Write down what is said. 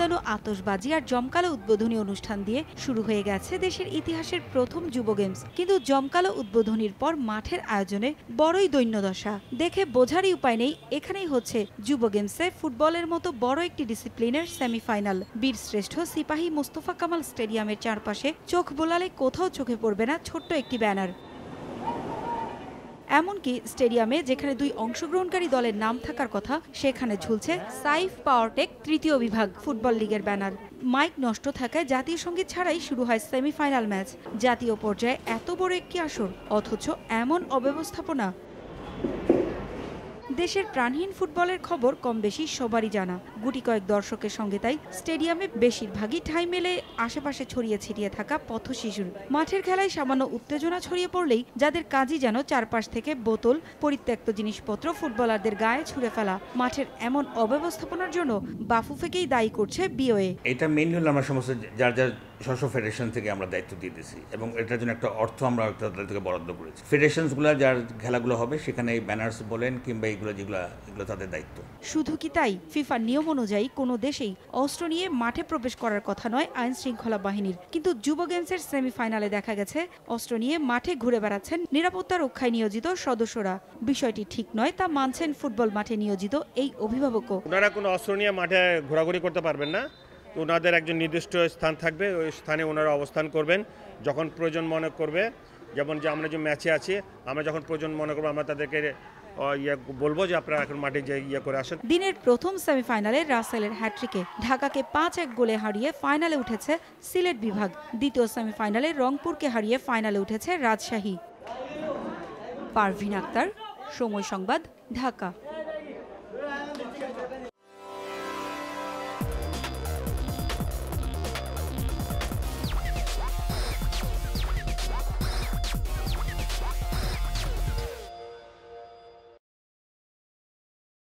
ধামাকাদানো আতসবাজি আর জমকালো উদ্বোধনী অনুষ্ঠান দিয়ে শুরু হয়ে গেছে দেশের ইতিহাসের প্রথম যুব গেমস কিন্তু জমকালো উদ্বোধনীর পর মাঠের আয়োজনে বড়ই দৈন্যদশা দেখে বোঝারই উপায় নেই এখানেই হচ্ছে যুব গেমসে ফুটবলের মতো বড় একটি ডিসিপ্লিনের সেমিফাইনাল বীরশ্রেষ্ঠ সিপাহী মোস্তফা কামাল স্টেডিয়ামের চারপাশে চোখ বোলালে কোথাও চোখে পড়বে না ছোট্ট একটি ব্যানার এমনকি স্টেডিয়ামে যেখানে দুই অংশগ্রহণকারী দলের নাম থাকার কথা সেখানে ঝুলছে সাইফ পাওয়ারটেক তৃতীয় বিভাগ ফুটবল লীগের ব্যানার মাইক নষ্ট থাকায় জাতীয় সঙ্গীত ছাড়াই শুরু হয় সেমিফাইনাল ম্যাচ জাতীয় পর্যায়ে এত বড় একটি আসর অথচ এমন অব্যবস্থাপনা দেশের প্রাণহীন ফুটবলের খবর কম বেশি সবারই জানা গুটি কয়েক দর্শকের সঙ্গে তাই স্টেডিয়ামে বেশিরভাগই ঠাঁই মেলে আশেপাশে ছড়িয়ে ছিটিয়ে থাকা পথ শিশুর মাঠের খেলায় সামান্য উত্তেজনা ছড়িয়ে পড়লেই যাদের কাজই যেন চারপাশ থেকে বোতল পরিত্যক্ত জিনিসপত্র ফুটবলারদের গায়ে ছুড়ে ফেলা মাঠের এমন অব্যবস্থাপনার জন্য বাফুফেকেই দায়ী করছে বিওএ এটা মেইন হলো আমরা সমস্ত যার যার স্বস্ব ফেডারেশন থেকে আমরা দায়িত্ব দিয়ে দিয়েছি এবং এটার জন্য একটা অর্থ আমরা তাদের থেকে বরাদ্দ করেছি ফেডারেশনসগুলো যার খেলাগুলো হবে সেখানে এই ব্যানার্স বলেন কিংবা এইগুলো যেগুলো এগুলো তাদের দায়িত্ব শুধু কি তাই ফিফার নিয়ম অনুযায়ী কোনো দেশেই অস্ত্র নিয়ে মাঠে প্রবেশ করার কথা নয় আইন শৃঙ্খলা বাহিনীর কিন্তু যুব গেমসের সেমিফাইনালে দেখা গেছে অস্ত্র নিয়ে মাঠে ঘুরে বেড়াচ্ছেন নিরাপত্তা রক্ষায় নিয়োজিত সদস্যরা বিষয়টি ঠিক নয় তা মানছেন ফুটবল মাঠে নিয়োজিত এই অভিভাবকও ওনারা কোনো অস্ত্র নিয়ে মাঠে ঘোরাঘুরি করতে পারবেন না ওনাদের একজন নির্দিষ্ট স্থান থাকবে ওই স্থানে ওনারা অবস্থান করবেন যখন প্রয়োজন মনে করবে যেমন যে আমরা যে ম্যাচে আছি আমরা যখন প্রয়োজন মনে করবো আমরা তাদেরকে বলবো যে আপনারা এখন মাঠে যে ইয়ে করে আসেন দিনের প্রথম সেমিফাইনালে রাসেলের হ্যাট্রিকে ঢাকাকে পাঁচ এক গোলে হারিয়ে ফাইনালে উঠেছে সিলেট বিভাগ দ্বিতীয় সেমিফাইনালে রংপুরকে হারিয়ে ফাইনালে উঠেছে রাজশাহী পারভিন আক্তার সময় সংবাদ ঢাকা